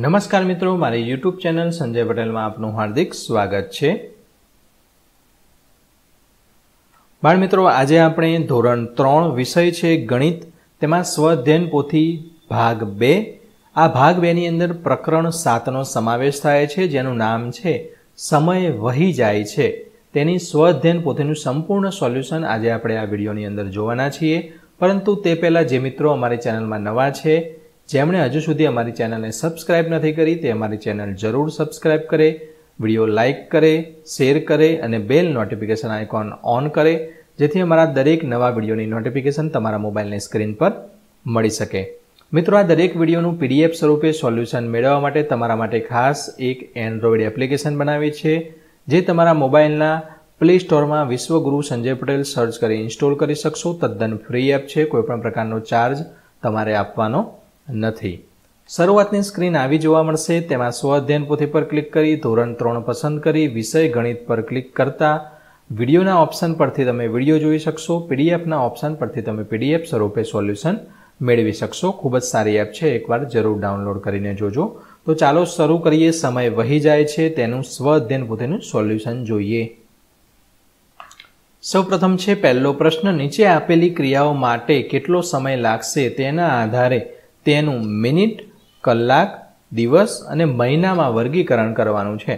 નમસ્કાર મિત્રો મારી યુટ્યુબ ચેનલ સંજય પટેલમાં આપનું હાર્દિક સ્વાગત છે બાળ મિત્રો આજે આપણે ધોરણ ત્રણ વિષય છે ગણિત તેમાં સ્વધ્યન પોથી ભાગ બે આ ભાગ બેની અંદર પ્રકરણ સાતનો સમાવેશ થાય છે જેનું નામ છે સમય વહી જાય છે તેની સ્વધ્યન પોથીનું સંપૂર્ણ સોલ્યુશન આજે આપણે આ વિડીયોની અંદર જોવાના છીએ પરંતુ તે પહેલાં જે મિત્રો અમારી ચેનલમાં નવા છે જેમણે હજુ સુધી અમારી ચેનલને સબસ્ક્રાઇબ નથી કરી તે અમારી ચેનલ જરૂર સબસ્ક્રાઇબ કરે વિડીયો લાઇક કરે શેર કરે અને બેલ નોટિફિકેશન આઇકોન ઓન કરે જેથી અમારા દરેક નવા વિડીયોની નોટિફિકેશન તમારા મોબાઈલની સ્ક્રીન પર મળી શકે મિત્રો આ દરેક વિડીયોનું પીડીએફ સ્વરૂપે સોલ્યુશન મેળવવા માટે તમારા માટે ખાસ એક એન્ડ્રોઈડ એપ્લિકેશન બનાવી છે જે તમારા મોબાઈલના પ્લે સ્ટોરમાં વિશ્વગુરુ સંજય પટેલ સર્ચ કરી ઇન્સ્ટોલ કરી શકશો તદ્દન ફ્રી એપ છે કોઈપણ પ્રકારનો ચાર્જ તમારે આપવાનો નથી શરૂઆતની સ્ક્રીન આવી જોવા મળશે તેમાં સ્વઅધ્યયન પોથી પર ક્લિક કરી ધોરણ ત્રણ પસંદ કરી વિષય ગણિત પર ક્લિક કરતા વિડીયોના ઓપ્શન પરથી તમે વિડીયો જોઈ શકશો પીડીએફના ઓપ્શન પરથી તમે પીડીએફ સ્વરૂપે સોલ્યુશન મેળવી શકશો ખૂબ જ સારી એપ છે એકવાર જરૂર ડાઉનલોડ કરીને જોજો તો ચાલો શરૂ કરીએ સમય વહી જાય છે તેનું સ્વ અધ્યયન પોતેનું સોલ્યુશન જોઈએ સૌપ્રથમ છે પહેલો પ્રશ્ન નીચે આપેલી ક્રિયાઓ માટે કેટલો સમય લાગશે તેના આધારે તેનું મિનિટ કલાક દિવસ અને મહિનામાં વર્ગીકરણ કરવાનું છે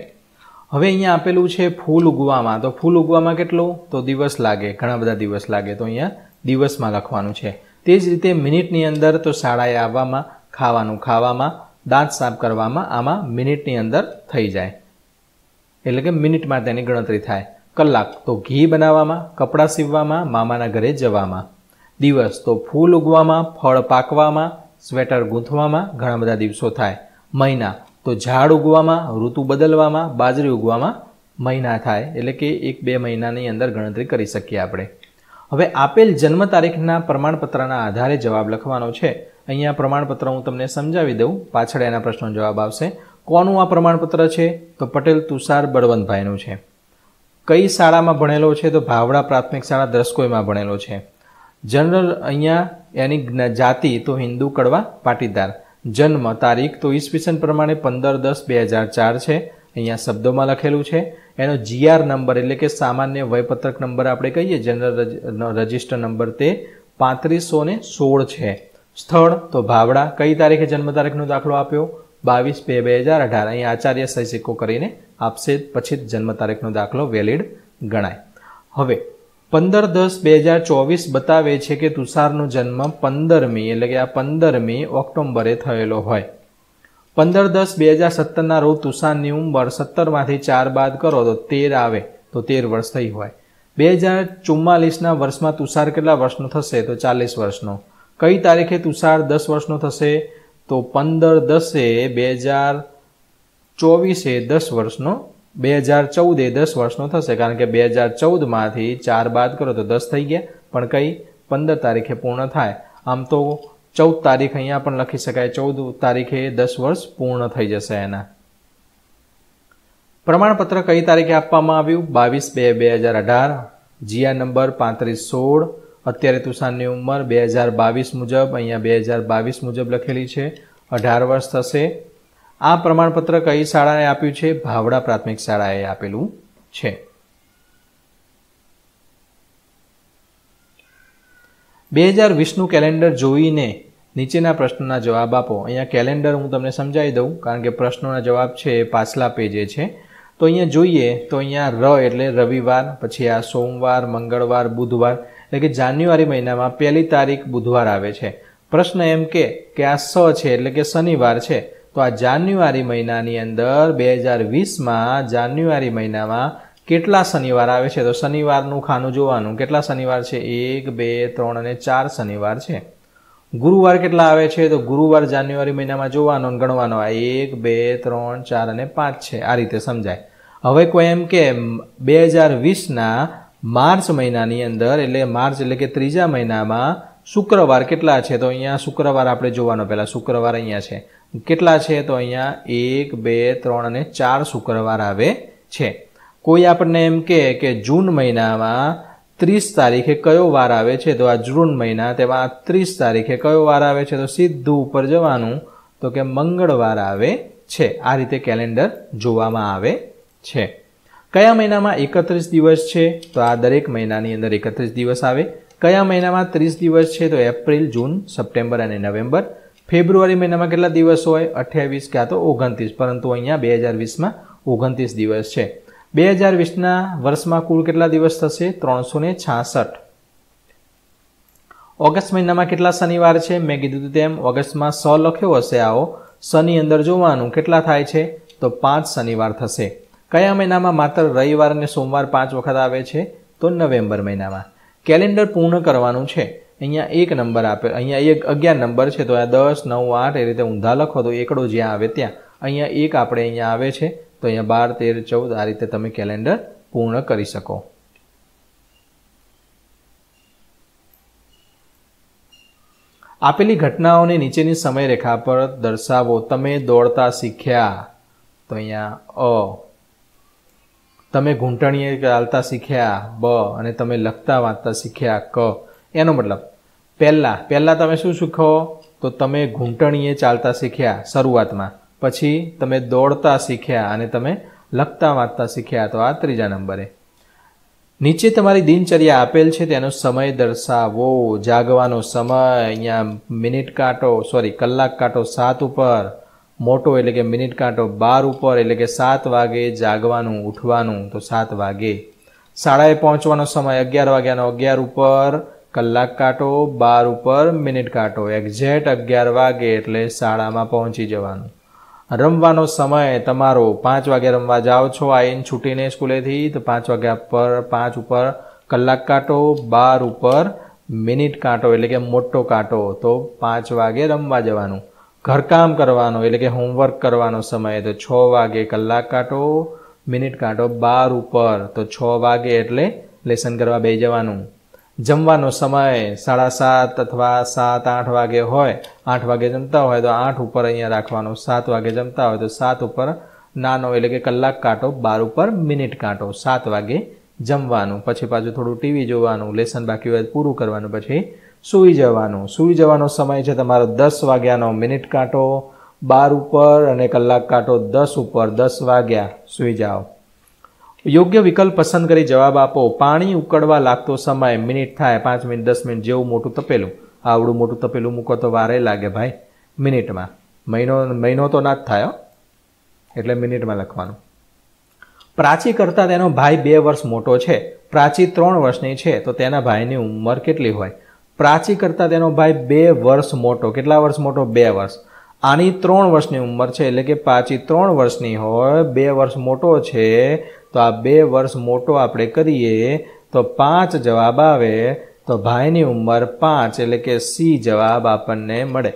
હવે અહીંયા આપેલું છે ફૂલ ઉગવામાં તો ફૂલ ઉગવામાં કેટલું તો દિવસ લાગે ઘણા બધા દિવસ લાગે તો અહીંયા દિવસમાં લખવાનું છે તે જ રીતે મિનિટની અંદર તો શાળાએ આવવામાં ખાવાનું ખાવામાં દાંત સાફ કરવામાં આમાં મિનિટની અંદર થઈ જાય એટલે કે મિનિટમાં તેની ગણતરી થાય કલાક તો ઘી બનાવવામાં કપડાં સીવવામાં મામાના ઘરે જવામાં દિવસ તો ફૂલ ઉગવામાં ફળ પાકવામાં સ્વેટર ગૂંથવામાં ઘણા બધા દિવસો થાય મહિના તો ઝાડ ઉગવામાં ઋતુ બદલવામાં બાજરી ઉગવામાં મહિના થાય એટલે કે એક બે મહિનાની અંદર ગણતરી કરી શકીએ આપણે હવે આપેલ જન્મ તારીખના પ્રમાણપત્રના આધારે જવાબ લખવાનો છે અહીંયા પ્રમાણપત્ર હું તમને સમજાવી દઉં પાછળ એના પ્રશ્નનો જવાબ આવશે કોનું આ પ્રમાણપત્ર છે તો પટેલ તુષાર બળવંતભાઈનું છે કઈ શાળામાં ભણેલો છે તો ભાવડા પ્રાથમિક શાળા દ્રસ્કોઈમાં ભણેલો છે જનરલ અહીંયા એની જાતિ તો હિન્દુ કડવા પાટીદાર જન્મ તારીખ તો ઈસવીસન પ્રમાણે પંદર દસ બે હજાર ચાર છે અહીંયા શબ્દોમાં લખેલું છે એનો જીઆર નંબર એટલે કે સામાન્ય વયપત્રક નંબર આપણે કહીએ જનરલ રજિસ્ટર નંબર તે પાંત્રીસો ને સોળ છે સ્થળ તો ભાવડા કઈ તારીખે જન્મ તારીખનો દાખલો આપ્યો બાવીસ બે બે હજાર અઢાર અહીં આચાર્ય સહી સિક્કો કરીને આપશે પછી જન્મ તારીખનો દાખલો વેલિડ ગણાય હવે પંદર દસ બે હજાર ચોવીસ બતાવે છે કે તુષારનો જન્મ પંદરમી એટલે કે આ પંદરમી ઓક્ટોબરે થયેલો હોય પંદર દસ બે હજાર સત્તરના રોજ તુષારની ઉંમર સત્તરમાંથી ચાર બાદ કરો તો તેર આવે તો તેર વર્ષ થઈ હોય બે હજાર ચુમ્માલીસના વર્ષમાં તુષાર કેટલા વર્ષનો થશે તો ચાલીસ વર્ષનો કઈ તારીખે તુષાર દસ વર્ષનો થશે તો પંદર દસે બે હજાર ચોવીસે દસ વર્ષનો બે હજાર ચૌદ એ દસ વર્ષનો થશે કારણ કે બે હજાર ચૌદમાંથી ચાર બાદ કરો તો દસ થઈ ગયા પણ કઈ પંદર તારીખે પૂર્ણ થાય આમ તો ચૌદ તારીખ અહીંયા પણ લખી શકાય ચૌદ તારીખે દસ વર્ષ પૂર્ણ થઈ જશે એના પ્રમાણપત્ર કઈ તારીખે આપવામાં આવ્યું બાવીસ બે બે હજાર અઢાર જીઆ નંબર પાંત્રીસ સોળ અત્યારે તુષારની ઉંમર બે હજાર બાવીસ મુજબ અહીંયા બે હજાર બાવીસ મુજબ લખેલી છે અઢાર વર્ષ થશે આ પ્રમાણપત્ર કઈ શાળાએ આપ્યું છે ભાવડા પ્રાથમિક શાળાએ આપેલું છે બે હજાર વીસનું કેલેન્ડર જોઈને નીચેના પ્રશ્નના જવાબ આપો અહીંયા કેલેન્ડર હું તમને સમજાવી દઉં કારણ કે પ્રશ્નોના જવાબ છે એ પાછલા પેજે છે તો અહીંયા જોઈએ તો અહીંયા ર એટલે રવિવાર પછી આ સોમવાર મંગળવાર બુધવાર એટલે કે જાન્યુઆરી મહિનામાં પહેલી તારીખ બુધવાર આવે છે પ્રશ્ન એમ કે આ સ છે એટલે કે શનિવાર છે તો આ જાન્યુઆરી મહિનાની અંદર બે હજાર વીસમાં જાન્યુઆરી મહિનામાં કેટલા શનિવાર આવે છે તો શનિવારનું ખાનું જોવાનું કેટલા શનિવાર છે એક બે ત્રણ અને ચાર શનિવાર છે ગુરુવાર કેટલા આવે છે તો ગુરુવાર જાન્યુઆરી મહિનામાં જોવાનો અને ગણવાનો આ એક બે ત્રણ ચાર અને પાંચ છે આ રીતે સમજાય હવે કોઈ એમ કે બે હજાર વીસના માર્ચ મહિનાની અંદર એટલે માર્ચ એટલે કે ત્રીજા મહિનામાં શુક્રવાર કેટલા છે તો અહીંયા શુક્રવાર આપણે જોવાનો પહેલાં શુક્રવાર અહીંયા છે કેટલા છે તો અહીંયા એક બે ત્રણ અને ચાર શુક્રવાર આવે છે કોઈ આપણને એમ કહે કે જૂન મહિનામાં ત્રીસ તારીખે કયો વાર આવે છે તો આ જૂન મહિના તેમાં ત્રીસ તારીખે કયો વાર આવે છે તો સીધું ઉપર જવાનું તો કે મંગળવાર આવે છે આ રીતે કેલેન્ડર જોવામાં આવે છે કયા મહિનામાં એકત્રીસ દિવસ છે તો આ દરેક મહિનાની અંદર એકત્રીસ દિવસ આવે કયા મહિનામાં ત્રીસ દિવસ છે તો એપ્રિલ જૂન સપ્ટેમ્બર અને નવેમ્બર ફેબ્રુઆરી મહિનામાં કેટલા દિવસ હોય અઠ્યાવીસ ક્યાં તો ઓગણત્રીસ પરંતુ અહીંયા બે હજાર વીસમાં ઓગણત્રીસ દિવસ છે બે હજાર વીસના વર્ષમાં કુલ કેટલા દિવસ થશે ત્રણસો ને છાસઠ ઓગસ્ટ મહિનામાં કેટલા શનિવાર છે મેં કીધું તેમ ઓગસ્ટમાં સ લખ્યો હશે આવો શની અંદર જોવાનું કેટલા થાય છે તો પાંચ શનિવાર થશે કયા મહિનામાં માત્ર રવિવાર અને સોમવાર પાંચ વખત આવે છે તો નવેમ્બર મહિનામાં કેલેન્ડર પૂર્ણ કરવાનું છે અહીંયા એક નંબર આપે અહીંયા એક અગિયાર નંબર છે તો આ દસ નવ આઠ એ રીતે ઊંધા લખો તો એકડો જ્યાં આવે ત્યાં અહીંયા એક આપણે અહીંયા આવે છે તો અહીંયા બાર તેર ચૌદ આ રીતે તમે કેલેન્ડર પૂર્ણ કરી શકો આપેલી ઘટનાઓને નીચેની સમયરેખા પર દર્શાવો તમે દોડતા શીખ્યા તો અહીંયા અ તમે ઘૂંટણીએ ચાલતા શીખ્યા બ અને તમે લખતા વાંચતા શીખ્યા ક એનો મતલબ પહેલાં પહેલાં તમે શું શીખો તો તમે ઘૂંટણીએ ચાલતા શીખ્યા શરૂઆતમાં પછી તમે દોડતા શીખ્યા અને તમે લખતા વાંચતા શીખ્યા તો આ ત્રીજા નંબરે નીચે તમારી દિનચર્યા આપેલ છે તેનો સમય દર્શાવો જાગવાનો સમય અહીંયા મિનિટ કાંટો સોરી કલાક કાંટો સાત ઉપર મોટો એટલે કે મિનિટ કાંટો બાર ઉપર એટલે કે સાત વાગે જાગવાનું ઉઠવાનું તો સાત વાગે શાળાએ પહોંચવાનો સમય અગિયાર વાગ્યાનો અગિયાર ઉપર કલાક કાંટો બાર ઉપર મિનિટ કાંટો એક્ઝેક્ટ અગિયાર વાગે એટલે શાળામાં પહોંચી જવાનું રમવાનો સમય તમારો પાંચ વાગે રમવા જાઓ છો આઈન છૂટીને સ્કૂલેથી તો પાંચ વાગ્યા પર પાંચ ઉપર કલાક કાંટો બાર ઉપર મિનિટ કાંટો એટલે કે મોટો કાંટો તો પાંચ વાગે રમવા જવાનું ઘરકામ કરવાનું એટલે કે હોમવર્ક કરવાનો સમય તો છ વાગે કલાક કાંટો મિનિટ કાંટો બાર ઉપર તો છ વાગે એટલે લેસન કરવા બે જવાનું જમવાનો સમય સાડા સાત અથવા સાત આઠ વાગે હોય આઠ વાગે જમતા હોય તો આઠ ઉપર અહીંયા રાખવાનો સાત વાગે જમતા હોય તો સાત ઉપર નાનો એટલે કે કલાક કાંટો બાર ઉપર મિનિટ કાંટો સાત વાગે જમવાનું પછી પાછું થોડું ટીવી જોવાનું લેસન બાકી હોય પૂરું કરવાનું પછી સૂઈ જવાનું સૂઈ જવાનો સમય છે તમારો દસ વાગ્યાનો મિનિટ કાંટો બાર ઉપર અને કલાક કાંટો દસ ઉપર દસ વાગ્યા સૂઈ જાઓ યોગ્ય વિકલ્પ પસંદ કરી જવાબ આપો પાણી ઉકળવા લાગતો સમય મિનિટ થાય પાંચ મિનિટ દસ મિનિટ જેવું મોટું તપેલું આવડું મોટું તપેલું મૂકો તો વારે લાગે ભાઈ મિનિટમાં મહિનો મહિનો તો ના જ થાય એટલે મિનિટમાં લખવાનું પ્રાચી કરતાં તેનો ભાઈ બે વર્ષ મોટો છે પ્રાચી ત્રણ વર્ષની છે તો તેના ભાઈની ઉંમર કેટલી હોય પ્રાચી કરતાં તેનો ભાઈ બે વર્ષ મોટો કેટલા વર્ષ મોટો બે વર્ષ આની ત્રણ વર્ષની ઉંમર છે એટલે કે પાછી ત્રણ વર્ષની હોય બે વર્ષ મોટો છે તો આ બે વર્ષ મોટો આપણે કરીએ તો પાંચ જવાબ આવે તો ભાઈની ઉંમર પાંચ એટલે કે સી જવાબ આપણને મળે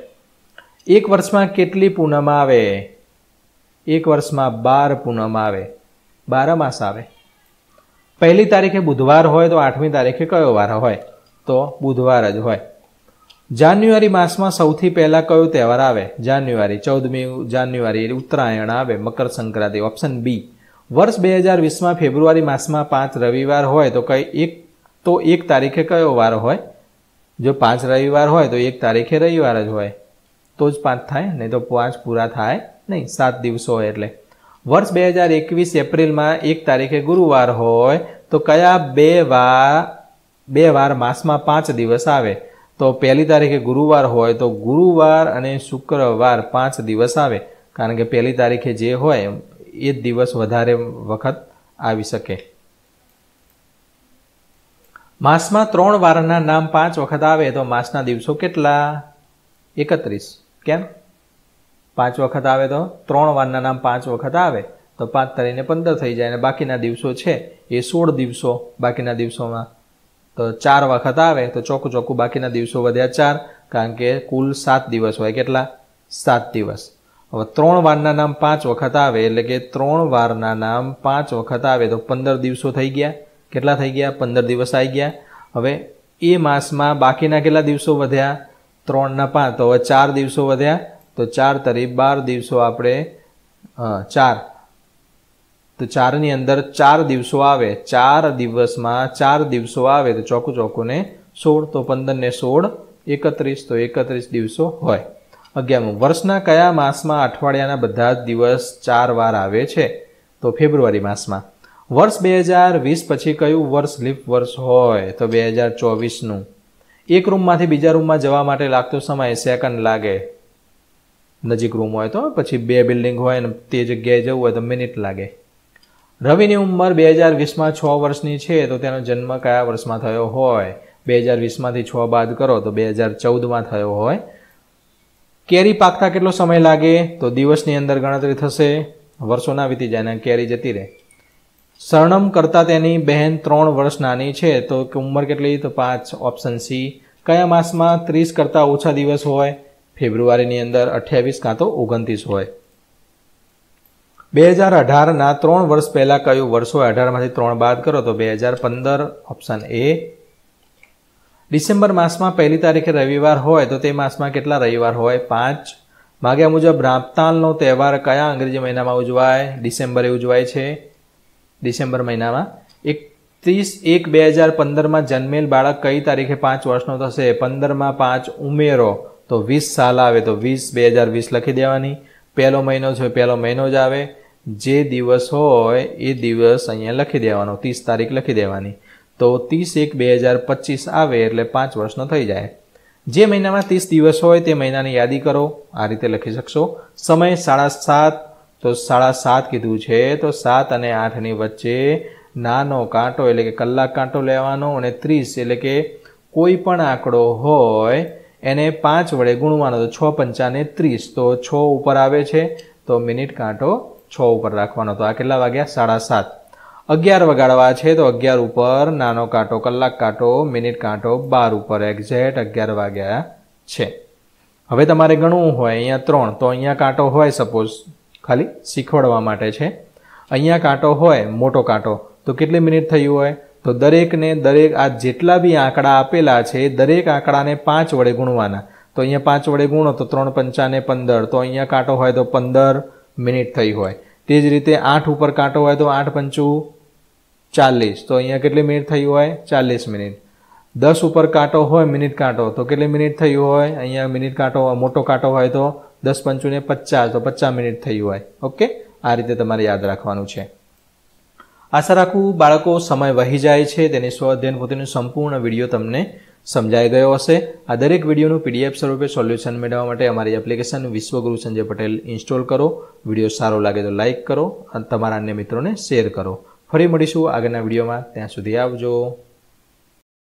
એક વર્ષમાં કેટલી પૂનમ આવે એક વર્ષમાં બાર પૂનમ આવે બાર માસ આવે પહેલી તારીખે બુધવાર હોય તો આઠમી તારીખે કયો વાર હોય તો બુધવાર જ હોય જાન્યુઆરી માસમાં સૌથી પહેલાં કયો તહેવાર આવે જાન્યુઆરી ચૌદમી જાન્યુઆરી ઉત્તરાયણ આવે મકર સંક્રાંતિ ઓપ્શન બી વર્ષ બે હજાર વીસમાં ફેબ્રુઆરી માસમાં પાંચ રવિવાર હોય તો કઈ એક તો એક તારીખે કયો વાર હોય જો પાંચ રવિવાર હોય તો એક તારીખે રવિવાર જ હોય તો જ પાંચ થાય નહીં તો પાંચ પૂરા થાય નહીં સાત દિવસો હોય એટલે વર્ષ બે હજાર એકવીસ એપ્રિલમાં એક તારીખે ગુરુવાર હોય તો કયા બે વાર બે વાર માસમાં પાંચ દિવસ આવે તો પહેલી તારીખે ગુરુવાર હોય તો ગુરુવાર અને શુક્રવાર પાંચ દિવસ આવે કારણ કે પહેલી તારીખે જે હોય એ જ દિવસ વધારે વખત આવી શકે માસમાં ત્રણ વારના નામ પાંચ વખત આવે તો માસના દિવસો કેટલા એકત્રીસ કેમ પાંચ વખત આવે તો ત્રણ વારના નામ પાંચ વખત આવે તો પાંચ તારીખને પંદર થઈ જાય અને બાકીના દિવસો છે એ સોળ દિવસો બાકીના દિવસોમાં તો ચાર વખત આવે તો ચોખ્ખું ચોખ્ખું બાકીના દિવસો વધ્યા ચાર કારણ કે કુલ સાત દિવસ હોય કેટલા સાત દિવસ હવે ત્રણ વારના નામ પાંચ વખત આવે એટલે કે ત્રણ વારના નામ પાંચ વખત આવે તો પંદર દિવસો થઈ ગયા કેટલા થઈ ગયા પંદર દિવસ આવી ગયા હવે એ માસમાં બાકીના કેટલા દિવસો વધ્યા ત્રણના પાંચ તો હવે ચાર દિવસો વધ્યા તો ચાર તરી બાર દિવસો આપણે ચાર તો ચારની અંદર ચાર દિવસો આવે ચાર દિવસમાં ચાર દિવસો આવે તો ચોખ્ખું ચોખ્ખું સોળ તો પંદરને સોળ એકત્રીસ તો એકત્રીસ દિવસો હોય અગિયારમું વર્ષના કયા માસમાં અઠવાડિયાના બધા જ દિવસ ચાર વાર આવે છે તો ફેબ્રુઆરી માસમાં વર્ષ બે હજાર વીસ પછી કયું વર્ષ લીપ વર્ષ હોય તો બે હજાર ચોવીસનું એક રૂમમાંથી બીજા રૂમમાં જવા માટે લાગતો સમય સેકન્ડ લાગે નજીક રૂમ હોય તો પછી બે બિલ્ડિંગ હોય અને તે જગ્યાએ જવું હોય તો મિનિટ લાગે રવિની ઉંમર બે હજાર વીસમાં છ વર્ષની છે તો તેનો જન્મ કયા વર્ષમાં થયો હોય બે હજાર વીસમાંથી છ બાદ કરો તો બે હજાર ચૌદમાં થયો હોય કેરી પાકતા કેટલો સમય લાગે તો દિવસની અંદર ગણતરી થશે વર્ષોના ના વીતી જાય કેરી જતી રહે સરણમ કરતાં તેની બહેન ત્રણ વર્ષ નાની છે તો ઉંમર કેટલી તો પાંચ ઓપ્શન સી કયા માસમાં ત્રીસ કરતાં ઓછા દિવસ હોય ફેબ્રુઆરીની અંદર અઠ્યાવીસ કાં તો ઓગણત્રીસ હોય બે હજાર અઢારના ત્રણ વર્ષ પહેલાં કયું વર્ષો અઢારમાંથી ત્રણ બાદ કરો તો બે હજાર પંદર ઓપ્શન એ ડિસેમ્બર માસમાં પહેલી તારીખે રવિવાર હોય તો તે માસમાં કેટલા રવિવાર હોય પાંચ માગ્યા મુજબ રામતાલનો તહેવાર કયા અંગ્રેજી મહિનામાં ઉજવાય ડિસેમ્બરે ઉજવાય છે ડિસેમ્બર મહિનામાં એકત્રીસ એક બે હજાર પંદરમાં જન્મેલ બાળક કઈ તારીખે પાંચ વર્ષનો થશે પંદરમાં પાંચ ઉમેરો તો વીસ સાલ આવે તો વીસ બે હજાર વીસ લખી દેવાની પહેલો મહિનો છે પહેલો મહિનો જ આવે જે દિવસ હોય એ દિવસ અહીંયા લખી દેવાનો ત્રીસ તારીખ લખી દેવાની તો ત્રીસ એક બે હજાર પચીસ આવે એટલે પાંચ વર્ષનો થઈ જાય જે મહિનામાં ત્રીસ દિવસ હોય તે મહિનાની યાદી કરો આ રીતે લખી શકશો સમય સાડા સાત તો સાડા સાત કીધું છે તો સાત અને આઠની વચ્ચે નાનો કાંટો એટલે કે કલાક કાંટો લેવાનો અને ત્રીસ એટલે કે કોઈ પણ આંકડો હોય એને પાંચ વડે ગુણવાનો તો છ પંચાને ત્રીસ તો છ ઉપર આવે છે તો મિનિટ કાંટો છ ઉપર રાખવાનો તો આ કેટલા વાગ્યા સાડા સાત અગિયાર વગાડવા છે તો અગિયાર ઉપર નાનો કાંટો કલાક કાંટો મિનિટ કાંટો બાર ઉપર એક્ઝેક્ટ અગિયાર વાગ્યા છે હવે તમારે ગણવું હોય અહીંયા ત્રણ તો અહીંયા કાંટો હોય સપોઝ ખાલી શીખવાડવા માટે છે અહીંયા કાંટો હોય મોટો કાંટો તો કેટલી મિનિટ થયું હોય તો દરેકને દરેક આ જેટલા બી આંકડા આપેલા છે દરેક આંકડાને પાંચ વડે ગુણવાના તો અહીંયા પાંચ વડે ગુણો તો ત્રણ પંચાને પંદર તો અહીંયા કાંટો હોય તો પંદર મિનિટ થઈ હોય તે જ રીતે આઠ ઉપર કાંટો હોય તો આઠ પંચું ચાલીસ તો અહીંયા કેટલી મિનિટ થઈ હોય ચાલીસ મિનિટ દસ ઉપર કાંટો હોય મિનિટ કાંટો તો કેટલી મિનિટ થયું હોય અહીંયા મિનિટ કાંટો મોટો કાંટો હોય તો દસ પંચુને પચાસ તો પચાસ મિનિટ થયું હોય ઓકે આ રીતે તમારે યાદ રાખવાનું છે આશા રાખું બાળકો સમય વહી જાય છે તેની સ્વ અધ્યયન પોતેનું સંપૂર્ણ વિડીયો તમને સમજાઈ ગયો હશે આ દરેક વિડીયોનું પીડીએફ સ્વરૂપે સોલ્યુશન મેળવવા માટે અમારી એપ્લિકેશન વિશ્વગુરુ સંજય પટેલ ઇન્સ્ટોલ કરો વિડીયો સારો લાગે તો લાઇક કરો અને તમારા અન્ય મિત્રોને શેર કરો ફરી મળીશું આગળના વિડીયોમાં ત્યાં સુધી આવજો